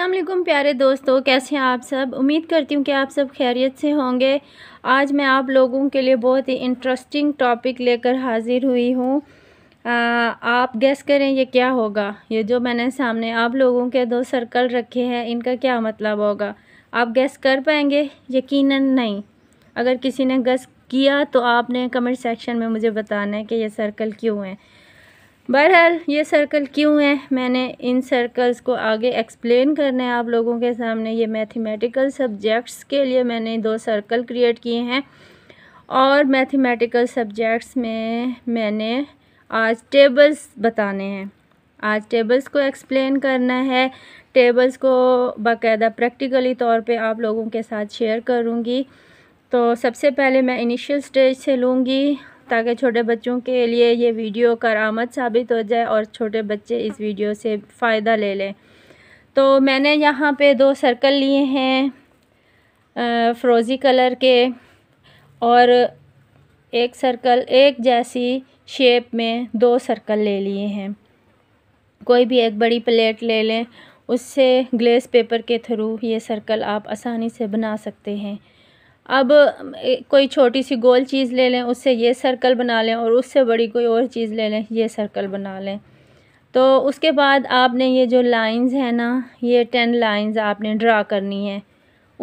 असलम प्यारे दोस्तों कैसे हैं आप सब उम्मीद करती हूँ कि आप सब खैरियत से होंगे आज मैं आप लोगों के लिए बहुत ही इंटरेस्टिंग टॉपिक लेकर हाज़िर हुई हूँ आप गैस करें ये क्या होगा ये जो मैंने सामने आप लोगों के दो सर्कल रखे हैं इनका क्या मतलब होगा आप गैस कर पाएंगे यकीन नहीं अगर किसी ने गैस किया तो आपने कमेंट सेक्शन में मुझे बताना है कि ये सर्कल क्यों है बहरहाल ये सर्कल क्यों है मैंने इन सर्कल्स को आगे एक्सप्लेन करना है आप लोगों के सामने ये मैथमेटिकल सब्जेक्ट्स के लिए मैंने दो सर्कल क्रिएट किए हैं और मैथमेटिकल सब्जेक्ट्स में मैंने आज टेबल्स बताने हैं आज टेबल्स को एक्सप्लेन करना है टेबल्स को बाकायदा प्रैक्टिकली तौर पे आप लोगों के साथ शेयर करूँगी तो सबसे पहले मैं इनिशियल स्टेज से लूँगी ताकि छोटे बच्चों के लिए ये वीडियो करामद साबित हो जाए और छोटे बच्चे इस वीडियो से फ़ायदा ले लें तो मैंने यहाँ पे दो सर्कल लिए हैं फ्रोज़ी कलर के और एक सर्कल एक जैसी शेप में दो सर्कल ले लिए हैं कोई भी एक बड़ी प्लेट ले लें उससे ग्लेस पेपर के थ्रू ये सर्कल आप आसानी से बना सकते हैं अब कोई छोटी सी गोल चीज़ ले लें उससे ये सर्कल बना लें और उससे बड़ी कोई और चीज़ ले लें ये सर्कल बना लें तो उसके बाद आपने ये जो लाइंस हैं ना ये टेन लाइंस आपने ड्रा करनी है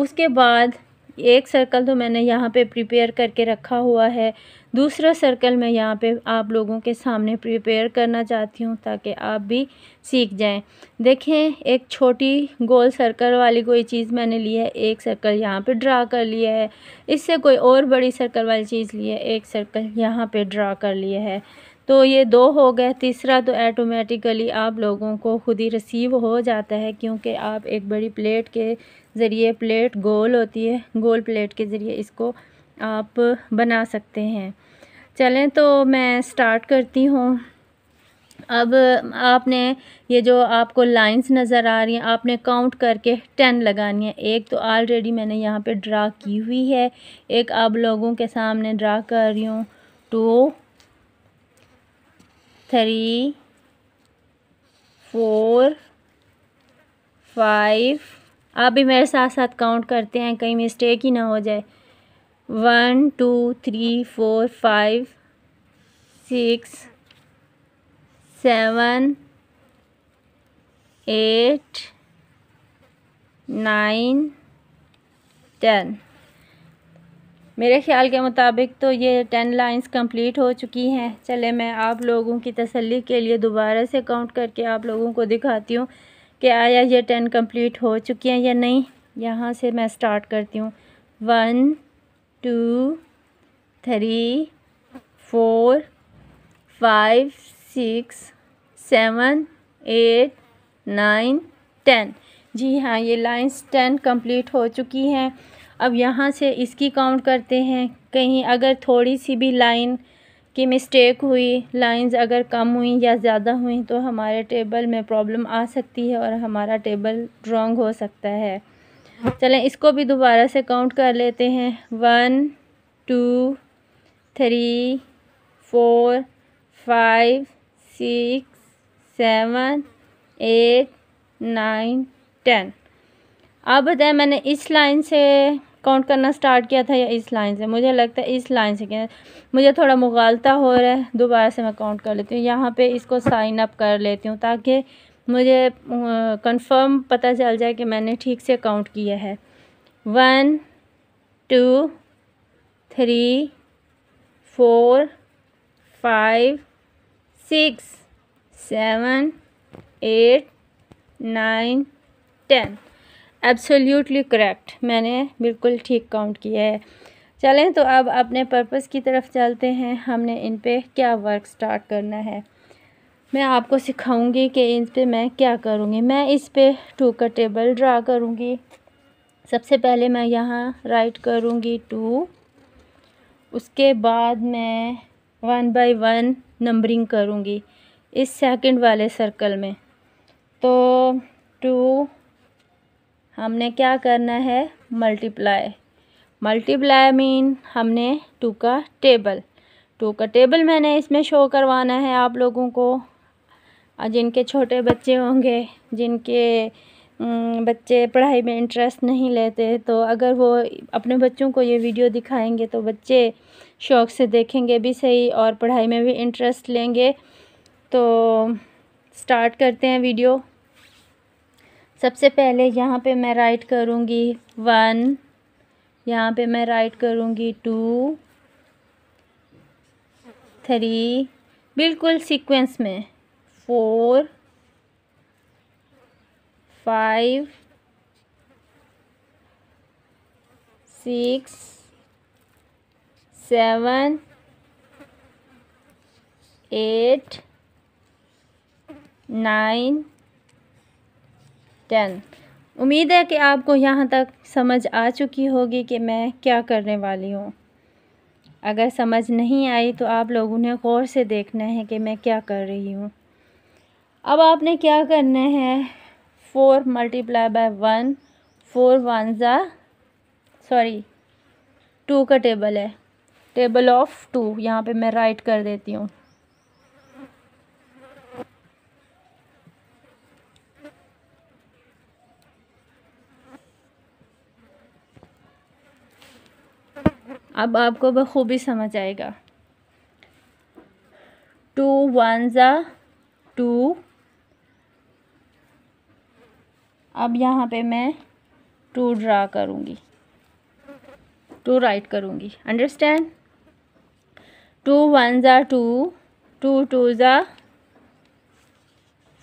उसके बाद एक सर्कल तो मैंने यहाँ पे प्रिपेयर करके रखा हुआ है दूसरा सर्कल मैं यहाँ पे आप लोगों के सामने प्रिपेयर करना चाहती हूँ ताकि आप भी सीख जाएं देखें एक छोटी गोल सर्कल वाली कोई चीज़ मैंने ली है एक सर्कल यहाँ पे ड्रा कर लिया है इससे कोई और बड़ी सर्कल वाली चीज़ ली है एक सर्कल यहाँ पर ड्रा कर लिया है तो ये दो हो गए तीसरा तो ऐटोमेटिकली आप लोगों को खुद ही रिसीव हो जाता है क्योंकि आप एक बड़ी प्लेट के ज़रिए प्लेट गोल होती है गोल प्लेट के ज़रिए इसको आप बना सकते हैं चलें तो मैं स्टार्ट करती हूँ अब आपने ये जो आपको लाइंस नज़र आ रही हैं आपने काउंट करके टेन लगानी है एक तो ऑलरेडी मैंने यहाँ पे ड्रा की हुई है एक आप लोगों के सामने ड्रा कर रही हूँ टू थ्री फोर फाइव आप भी मेरे साथ साथ काउंट करते हैं कहीं मिस्टेक ही ना हो जाए one two three four five six seven eight nine ten मेरे ख्याल के मुताबिक तो ये टेन लाइंस कंप्लीट हो चुकी हैं चले मैं आप लोगों की तसल्ली के लिए दोबारा से काउंट करके आप लोगों को दिखाती हूँ कि आया ये टेन कंप्लीट हो चुकी हैं या नहीं यहाँ से मैं स्टार्ट करती हूँ one two three four five six seven eight nine ten जी हाँ ये लाइंस टेन कंप्लीट हो चुकी हैं अब यहाँ से इसकी काउंट करते हैं कहीं अगर थोड़ी सी भी लाइन की मिस्टेक हुई लाइंस अगर कम हुई या ज़्यादा हुई तो हमारे टेबल में प्रॉब्लम आ सकती है और हमारा टेबल रॉन्ग हो सकता है चलें इसको भी दोबारा से काउंट कर लेते हैं one two three four five six seven eight nine ten आप बताएं मैंने इस लाइन से काउंट करना स्टार्ट किया था या इस लाइन से मुझे लगता है इस लाइन से क्या मुझे थोड़ा मुगालता हो रहा है दोबारा से मैं काउंट कर लेती हूँ यहाँ पे इसको साइन अप कर लेती हूँ ताकि मुझे कंफर्म पता चल जाए कि मैंने ठीक से काउंट किया है one two three four five six seven eight nine ten absolutely correct मैंने बिल्कुल ठीक काउंट किया है चलें तो अब अपने पर्पस की तरफ चलते हैं हमने इन पे क्या वर्क स्टार्ट करना है मैं आपको सिखाऊंगी कि इन पे मैं क्या करूँगी मैं इस पे टू का टेबल ड्रा करूँगी सबसे पहले मैं यहाँ राइट करूँगी टू उसके बाद मैं वन बाय वन नंबरिंग करूँगी इस सेकंड वाले सर्कल में तो टू हमने क्या करना है मल्टीप्लाई मल्टीप्लाई मीन हमने टू का टेबल टू का टेबल मैंने इसमें शो करवाना है आप लोगों को जिनके छोटे बच्चे होंगे जिनके बच्चे पढ़ाई में इंटरेस्ट नहीं लेते तो अगर वो अपने बच्चों को ये वीडियो दिखाएंगे तो बच्चे शौक़ से देखेंगे भी सही और पढ़ाई में भी इंटरेस्ट लेंगे तो स्टार्ट करते हैं वीडियो सबसे पहले यहाँ पे मैं राइट करूँगी वन यहाँ पे मैं राइट करूँगी टू थ्री बिल्कुल सीक्वेंस में four five six seven eight nine ten उम्मीद है कि आपको यहाँ तक समझ आ चुकी होगी कि मैं क्या करने वाली हूँ अगर समझ नहीं आई तो आप लोगों ने गौर से देखना है कि मैं क्या कर रही हूँ अब आपने क्या करना है four multiply by one four one are sorry two का टेबल है टेबल ऑफ़ टू यहाँ पे मैं राइट कर देती हूँ अब आपको बखूबी समझ आएगा टू वन ज़ा टू अब यहाँ पे मैं टू ड्रा करूँगी टू राइट करूँगी understand two one are two two two are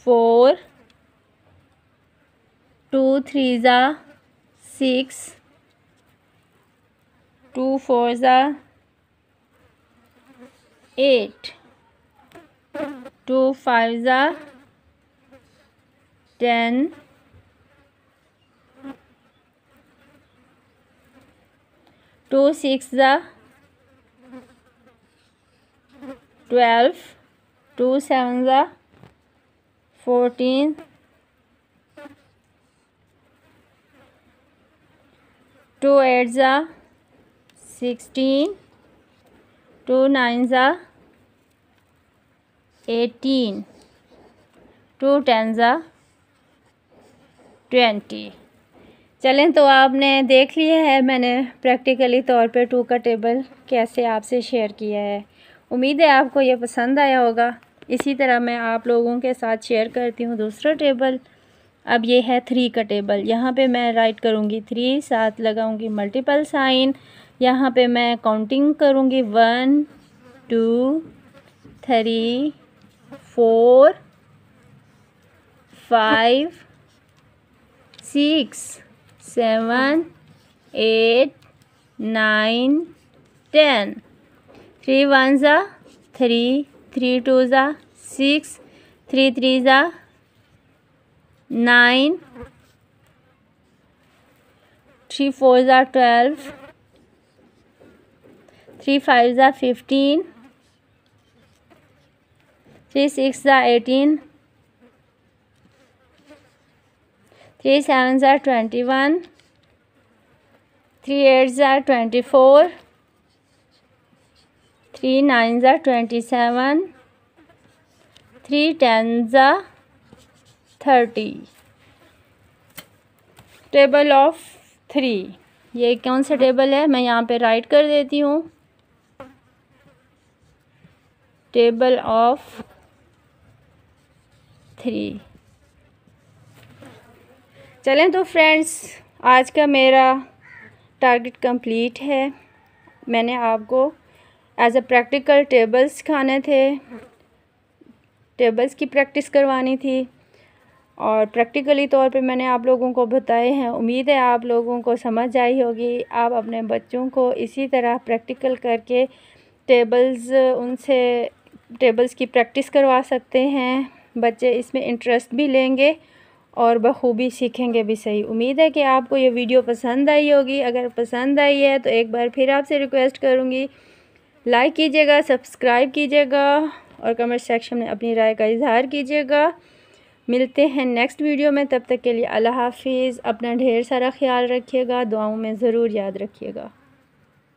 four two three are six four are eight Two two fives ten. Two two six are fourteen. Two eight are sixteen two nine are eighteen two ten are twenty चलें तो आपने देख लिया है मैंने practically तौर पे to का टेबल कैसे आपसे शेयर किया है उम्मीद है आपको यह पसंद आया होगा इसी तरह मैं आप लोगों के साथ शेयर करती हूँ दूसरा टेबल अब ये है थ्री का टेबल यहाँ पे मैं राइट करूँगी थ्री साथ लगाऊँगी मल्टीपल साइन यहाँ पे मैं काउंटिंग करूँगी one two three four five six seven eight nine ten three one are three three two are six three three are nine three four are twelve three five are fifteen three six are eighteen three seven are twenty one three eight are twenty four three nine are twenty seven three ten are thirty table of three ये कौन सा table है मैं यहाँ पे right कर देती हूँ टेबल ऑफ थ्री चलें तो फ्रेंड्स आज का मेरा टारगेट कंप्लीट है मैंने आपको एज अ प्रैक्टिकल टेबल्स खाने थे टेबल्स की प्रैक्टिस करवानी थी और प्रैक्टिकली तौर पे मैंने आप लोगों को बताए हैं उम्मीद है आप लोगों को समझ आई होगी आप अपने बच्चों को इसी तरह प्रैक्टिकल करके टेबल्स उनसे टेबल्स की प्रैक्टिस करवा सकते हैं बच्चे इसमें इंटरेस्ट भी लेंगे और बखूबी सीखेंगे भी सही उम्मीद है कि आपको ये वीडियो पसंद आई होगी अगर पसंद आई है तो एक बार फिर आपसे रिक्वेस्ट करूँगी लाइक कीजिएगा सब्सक्राइब कीजिएगा और कमेंट सेक्शन में अपनी राय का इजहार कीजिएगा मिलते हैं नेक्स्ट वीडियो में तब तक के लिए अल्लाह हाफिज़ अपना ढेर सारा ख्याल रखिएगा दुआओं में ज़रूर याद रखिएगा